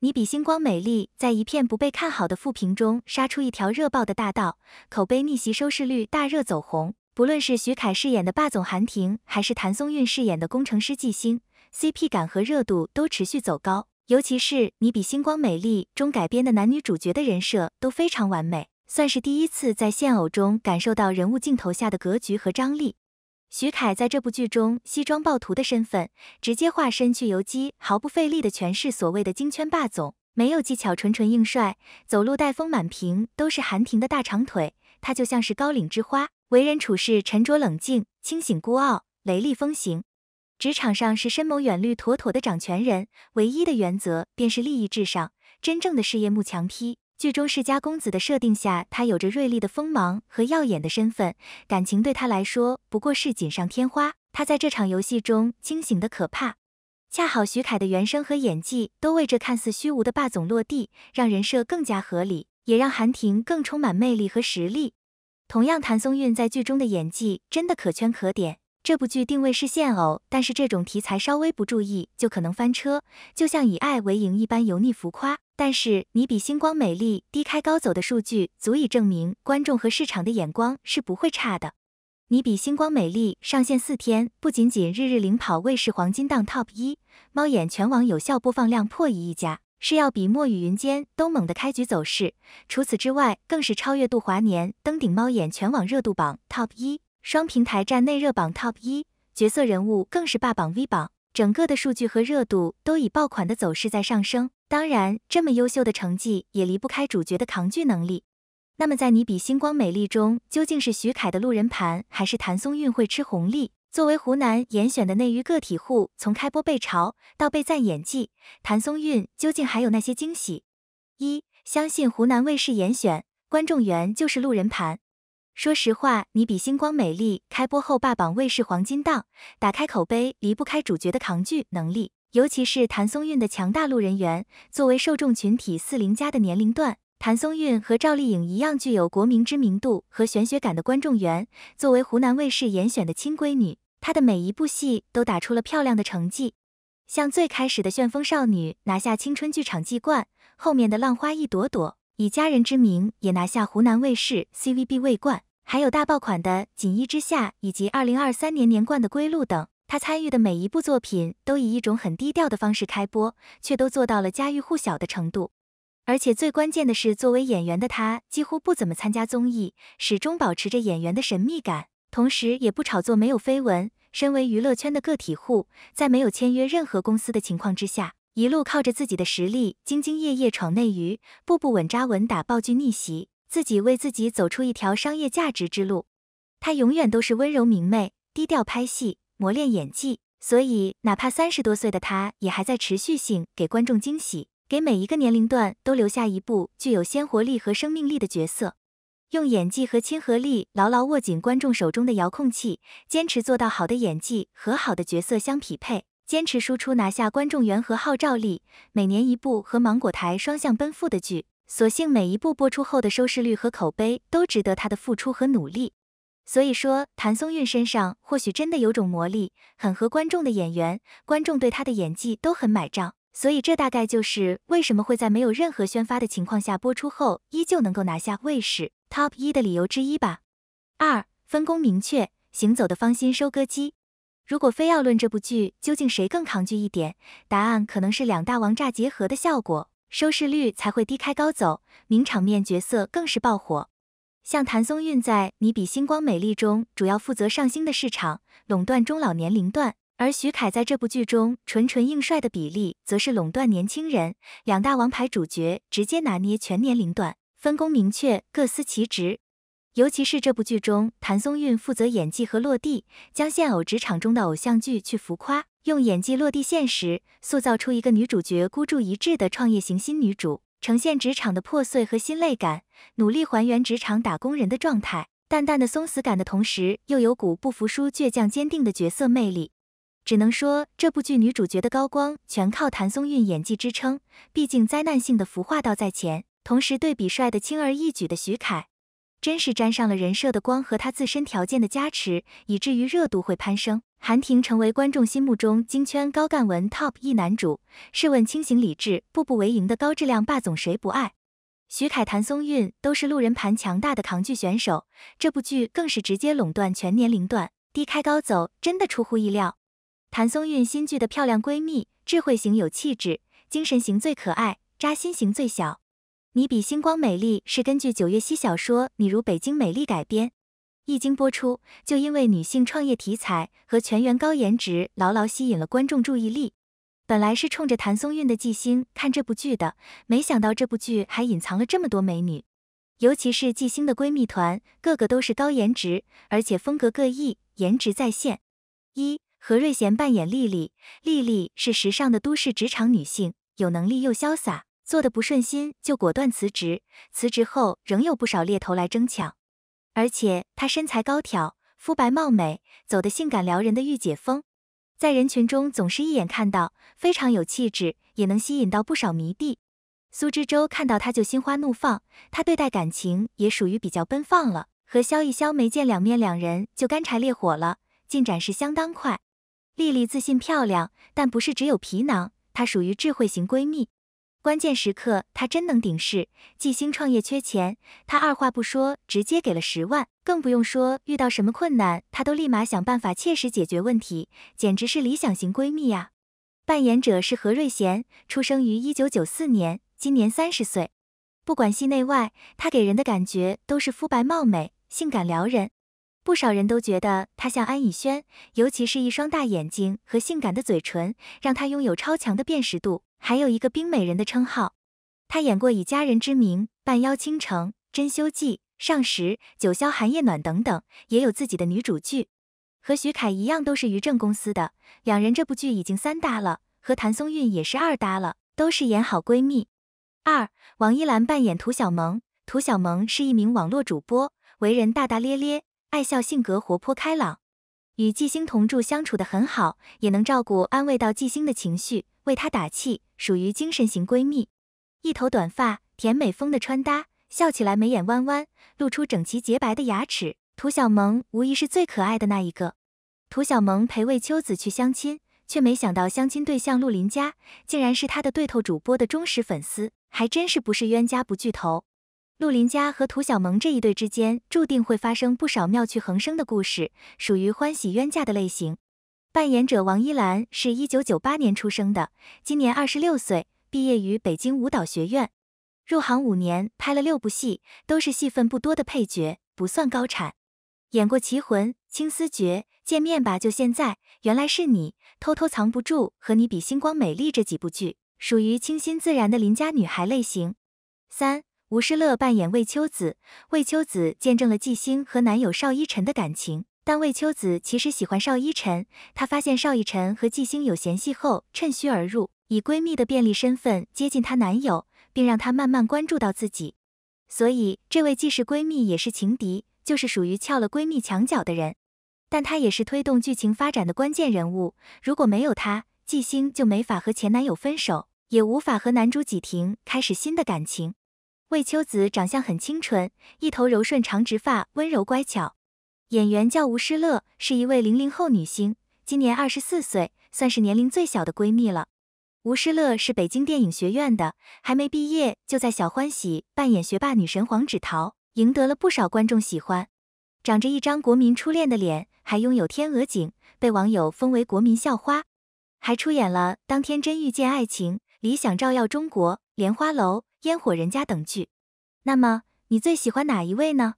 《你比星光美丽》在一片不被看好的负评中杀出一条热爆的大道，口碑逆袭，收视率大热走红。不论是徐凯饰演的霸总韩廷，还是谭松韵饰演的工程师纪星，CP 感和热度都持续走高。尤其是《你比星光美丽》中改编的男女主角的人设都非常完美，算是第一次在现偶中感受到人物镜头下的格局和张力。徐凯在这部剧中，西装暴徒的身份直接化身去游击，毫不费力的诠释所谓的京圈霸总，没有技巧，纯纯硬帅，走路带风，满屏都是韩婷的大长腿，他就像是高岭之花，为人处事沉着冷静，清醒孤傲，雷厉风行，职场上是深谋远虑，妥妥的掌权人，唯一的原则便是利益至上，真正的事业幕墙批。剧中世家公子的设定下，他有着锐利的锋芒和耀眼的身份，感情对他来说不过是锦上添花。他在这场游戏中清醒的可怕。恰好徐凯的原声和演技都为这看似虚无的霸总落地，让人设更加合理，也让韩婷更充满魅力和实力。同样，谭松韵在剧中的演技真的可圈可点。这部剧定位是现偶，但是这种题材稍微不注意就可能翻车，就像以爱为营一般油腻浮夸。但是，你比星光美丽低开高走的数据足以证明，观众和市场的眼光是不会差的。你比星光美丽上线四天，不仅仅日日领跑卫视黄金档 top 一，猫眼全网有效播放量破亿加，是要比墨雨云间都猛的开局走势。除此之外，更是超越杜华年登顶猫眼全网热度榜 top 一，双平台站内热榜 top 一，角色人物更是霸榜 V 榜，整个的数据和热度都以爆款的走势在上升。当然，这么优秀的成绩也离不开主角的扛剧能力。那么，在《你比星光美丽》中，究竟是徐凯的路人盘，还是谭松韵会吃红利？作为湖南严选的内娱个体户，从开播被嘲到被赞演技，谭松韵究竟还有那些惊喜？一，相信湖南卫视严选观众缘就是路人盘。说实话，《你比星光美丽》开播后霸榜卫视黄金档，打开口碑离不开主角的扛剧能力。尤其是谭松韵的强大路人缘，作为受众群体四零加的年龄段，谭松韵和赵丽颖一样具有国民知名度和玄学感的观众缘。作为湖南卫视严选的亲闺女，她的每一部戏都打出了漂亮的成绩。像最开始的《旋风少女》拿下青春剧场季冠，后面的《浪花一朵朵》以家人之名也拿下湖南卫视 C V B 卫冠，还有大爆款的《锦衣之下》以及二零二三年年冠的《归路》等。他参与的每一部作品都以一种很低调的方式开播，却都做到了家喻户晓的程度。而且最关键的是，作为演员的他几乎不怎么参加综艺，始终保持着演员的神秘感，同时也不炒作，没有绯闻。身为娱乐圈的个体户，在没有签约任何公司的情况之下，一路靠着自己的实力，兢兢业业闯内娱，步步稳扎稳打，暴剧逆袭，自己为自己走出一条商业价值之路。他永远都是温柔明媚、低调拍戏。磨练演技，所以哪怕三十多岁的他，也还在持续性给观众惊喜，给每一个年龄段都留下一部具有鲜活力和生命力的角色，用演技和亲和力牢牢握紧观众手中的遥控器，坚持做到好的演技和好的角色相匹配，坚持输出拿下观众缘和号召力，每年一部和芒果台双向奔赴的剧，所幸每一部播出后的收视率和口碑都值得他的付出和努力。所以说，谭松韵身上或许真的有种魔力，很合观众的演员，观众对她的演技都很买账。所以这大概就是为什么会在没有任何宣发的情况下播出后，依旧能够拿下卫视 top 一的理由之一吧。二，分工明确，行走的芳心收割机。如果非要论这部剧究竟谁更抗拒一点，答案可能是两大王炸结合的效果，收视率才会低开高走，名场面角色更是爆火。像谭松韵在《你比星光美丽》中主要负责上星的市场垄断中老年龄段，而徐凯在这部剧中纯纯硬帅的比例则是垄断年轻人，两大王牌主角直接拿捏全年龄段，分工明确，各司其职。尤其是这部剧中，谭松韵负责演技和落地，将现偶职场中的偶像剧去浮夸，用演技落地现实，塑造出一个女主角孤注一掷的创业型新女主。呈现职场的破碎和心累感，努力还原职场打工人的状态，淡淡的松死感的同时，又有股不服输、倔强、坚定的角色魅力。只能说这部剧女主角的高光全靠谭松韵演技支撑，毕竟灾难性的服化道在前，同时对比帅的轻而易举的徐凯，真是沾上了人设的光和他自身条件的加持，以至于热度会攀升。韩婷成为观众心目中京圈高干文 top 一男主，试问清醒理智、步步为营的高质量霸总谁不爱？徐凯、谭松韵都是路人盘强大的扛剧选手，这部剧更是直接垄断全年龄段，低开高走，真的出乎意料。谭松韵新剧的漂亮闺蜜，智慧型有气质，精神型最可爱，扎心型最小。你比星光美丽是根据九月溪小说《你如北京美丽》改编。一经播出，就因为女性创业题材和全员高颜值，牢牢吸引了观众注意力。本来是冲着谭松韵的纪星看这部剧的，没想到这部剧还隐藏了这么多美女，尤其是纪星的闺蜜团，个个都是高颜值，而且风格各异，颜值在线。一何瑞贤扮演丽丽，丽丽是时尚的都市职场女性，有能力又潇洒，做的不顺心就果断辞职，辞职后仍有不少猎头来争抢。而且她身材高挑，肤白貌美，走的性感撩人的御姐风，在人群中总是一眼看到，非常有气质，也能吸引到不少迷弟。苏之舟看到她就心花怒放，他对待感情也属于比较奔放了，和萧逸萧没见两面，两人就干柴烈火了，进展是相当快。丽丽自信漂亮，但不是只有皮囊，她属于智慧型闺蜜。关键时刻，她真能顶事。纪星创业缺钱，她二话不说，直接给了十万。更不用说遇到什么困难，她都立马想办法切实解决问题，简直是理想型闺蜜呀。扮演者是何瑞贤，出生于一九九四年，今年三十岁。不管戏内外，她给人的感觉都是肤白貌美、性感撩人。不少人都觉得她像安以轩，尤其是一双大眼睛和性感的嘴唇，让她拥有超强的辨识度。还有一个冰美人的称号，她演过《以家人之名》《扮妖倾城》《真修记》《上时》《九霄寒夜暖》等等，也有自己的女主剧。和徐凯一样，都是于正公司的，两人这部剧已经三搭了，和谭松韵也是二搭了，都是演好闺蜜。二王一兰扮演涂晓萌，涂晓萌是一名网络主播，为人大大咧咧，爱笑，性格活泼开朗，与纪星同住，相处的很好，也能照顾安慰到纪星的情绪。为她打气，属于精神型闺蜜。一头短发，甜美风的穿搭，笑起来眉眼弯弯，露出整齐洁白的牙齿。涂晓萌无疑是最可爱的那一个。涂晓萌陪魏秋子去相亲，却没想到相亲对象陆林佳竟然是她的对头主播的忠实粉丝，还真是不是冤家不聚头。陆林佳和涂晓萌这一对之间，注定会发生不少妙趣横生的故事，属于欢喜冤家的类型。扮演者王一兰是一九九八年出生的，今年二十六岁，毕业于北京舞蹈学院，入行五年，拍了六部戏，都是戏份不多的配角，不算高产。演过《奇魂》《青丝诀》《见面吧就现在》《原来是你》《偷偷藏不住》和《你比星光美丽》这几部剧，属于清新自然的邻家女孩类型。三，吴诗乐扮演魏秋子，魏秋子见证了纪星和男友邵一晨的感情。但魏秋子其实喜欢邵依晨。她发现邵依晨和纪星有嫌隙后，趁虚而入，以闺蜜的便利身份接近她男友，并让她慢慢关注到自己。所以，这位既是闺蜜也是情敌，就是属于撬了闺蜜墙角的人。但她也是推动剧情发展的关键人物。如果没有她，纪星就没法和前男友分手，也无法和男主纪霆开始新的感情。魏秋子长相很清纯，一头柔顺长直发，温柔乖巧。演员叫吴诗乐，是一位零零后女星，今年二十四岁，算是年龄最小的闺蜜了。吴诗乐是北京电影学院的，还没毕业就在《小欢喜》扮演学霸女神黄芷桃，赢得了不少观众喜欢。长着一张国民初恋的脸，还拥有天鹅颈，被网友封为国民校花，还出演了《当天真遇见爱情》《理想照耀中国》《莲花楼》《烟火人家》等剧。那么你最喜欢哪一位呢？